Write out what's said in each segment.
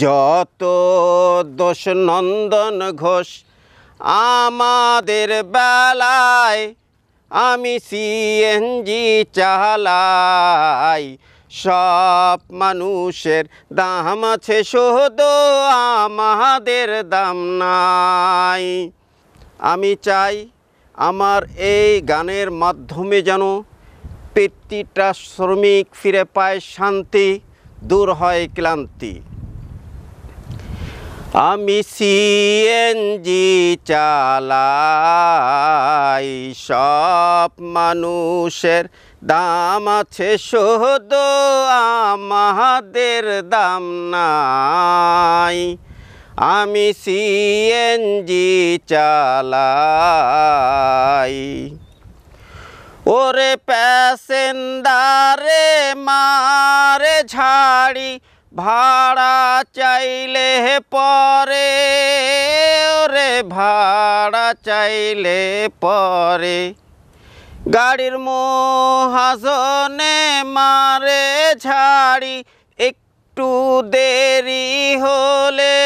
যত দোষ নন্দন ঘোষ আমাদের বেলায় আমি সিএনজি চালাই সব মানুষের দাম আছে সহদ আমাদের দাম নাই আমি চাই আমার এই গানের মাধ্যমে যেন প্রতিটা শ্রমিক ফিরে পায় শান্তি দূর হয় ক্লান্তি আমি সিএনজি চালাই সব মানুষের দাম আছে সহদ আমাদের দাম নাই আমি সিএনজি চালাই ওরে প্যাসেন্দারে মারে ঝাড়ি ভাড়া চাইলে পরে রে ভাড়া চাইলে পরে গাড়ির মোহাজনে মারে ঝাড়ি একটু দেরি হলে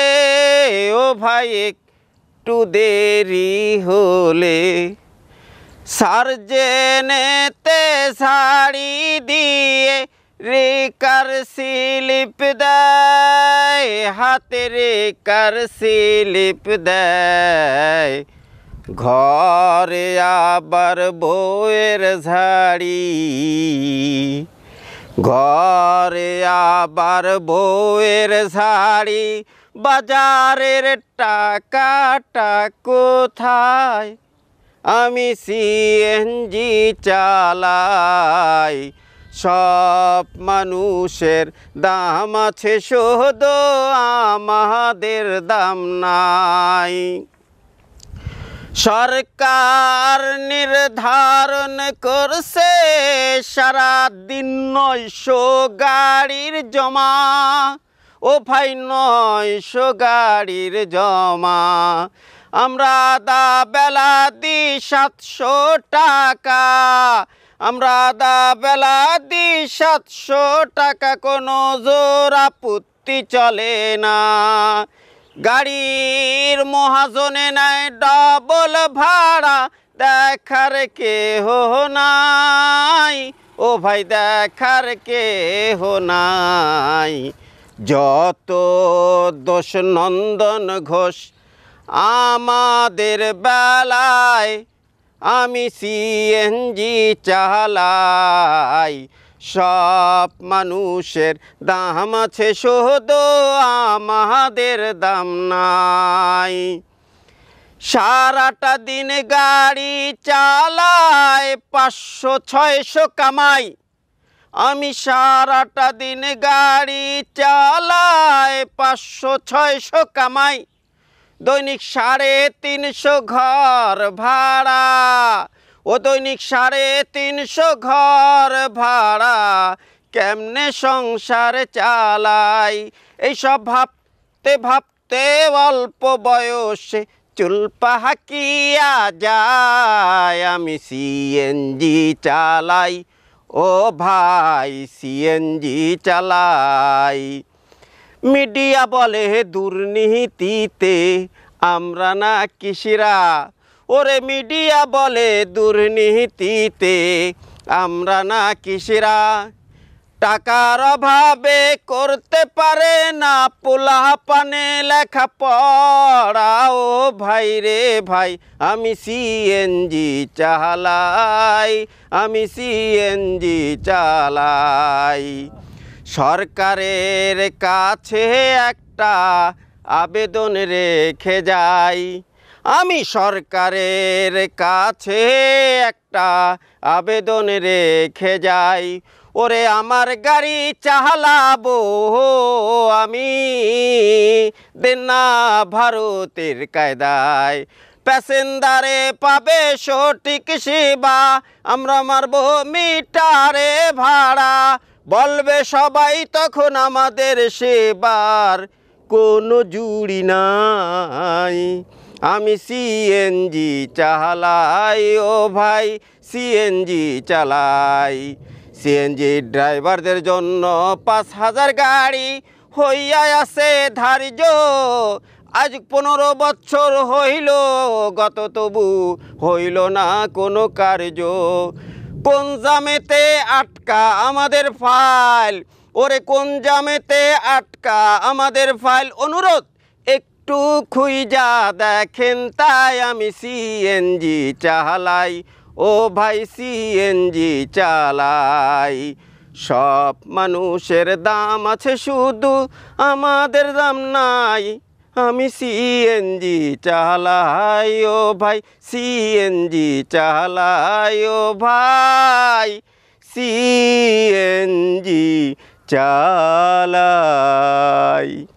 ও ভাই একটু দেরি হলে সার্জেনেতে শাড়ি দিয়ে রেকার সিলিপ দেয় হাতে রেকার সিলিপ দেয় ঘরে আবার বউয়ের ঝাড়ি ঘরে আবার বউয়ের ঝাড়ি বাজারের টাকাটা কোথায় আমি সিএনজি চালাই সব মানুষের দাম আছে শুধু আমাদের দাম নাই সরকার নির্ধারণ করছে সারা দিন নয়শো গাড়ির জমা ও ভাই নয়শো গাড়ির জমা আমরা দা বেলা দি সাতশো টাকা আমরা দা বেলা দি সাতশো টাকা কোনো জোর আপত্তি চলে না গাড়ির মহাজনে নাই ডবল ভাড়া দেখার কে হো নাই ও ভাই দেখার কে হো নাই যত দোষ নন্দন ঘোষ আমাদের বেলায় আমি সিএনজি চালাই সব মানুষের দাম আছে সহদ আমাদের দাম নাই সারাটা দিন গাড়ি চালায় পাঁচশো ছয়শো কামাই আমি সারাটা দিন গাড়ি চালায় পাঁচশো ছয়শো কামাই দৈনিক সাড়ে তিনশো ঘর ভাড়া ও দৈনিক সাড়ে তিনশো ঘর ভাড়া কেমনে সংসার চালাই এইসব ভাবতে ভাবতে অল্প বয়সে চুল পাহাকিয়া যায় আমি সিএনজি চালাই ও ভাই সিএনজি চালাই মিডিয়া বলে দুর্নীতিতে আমরা না কিসিরা ওরে মিডিয়া বলে দুর্নীতিতে আমরা না কিসিরা টাকার অভাবে করতে পারে না পোলা পানে লেখা পড়াও ভাই রে ভাই আমি সিএনজি চালাই আমি সিএনজি চালাই সরকারের কাছে একটা আবেদন রেখে যাই আমি সরকারের কাছে একটা আবেদন রেখে যাই ওরে আমার গাড়ি চালাবো আমি দেনা ভারতের কায়দায় প্যাসেঞ্জারে পাবে সঠিক সেবা আমরা মারবো মিটারে ভাড়া বলবে সবাই তখন আমাদের সেবার কোনো জুড়ি নাই আমি সিএনজি চালাই ও ভাই সিএনজি চালাই সিএনজি ড্রাইভারদের জন্য পাঁচ হাজার গাড়ি হইয়া আছে ধার্য আজ পনেরো বছর হইল গত তবু হইল না কোনো কার্য কোন জামেতে আটকা আমাদের ফাইল ওরে কোন জামেতে আটকা আমাদের ফাইল অনুরোধ একটু খুইজা দেখেন তাই আমি সিএনজি চালাই ও ভাই সিএনজি চালাই সব মানুষের দাম আছে শুধু আমাদের দাম নাই আমি সিএনজি চালাই ও ভাই সিএনজি চালাই ও ভাই সিএনজি চালাই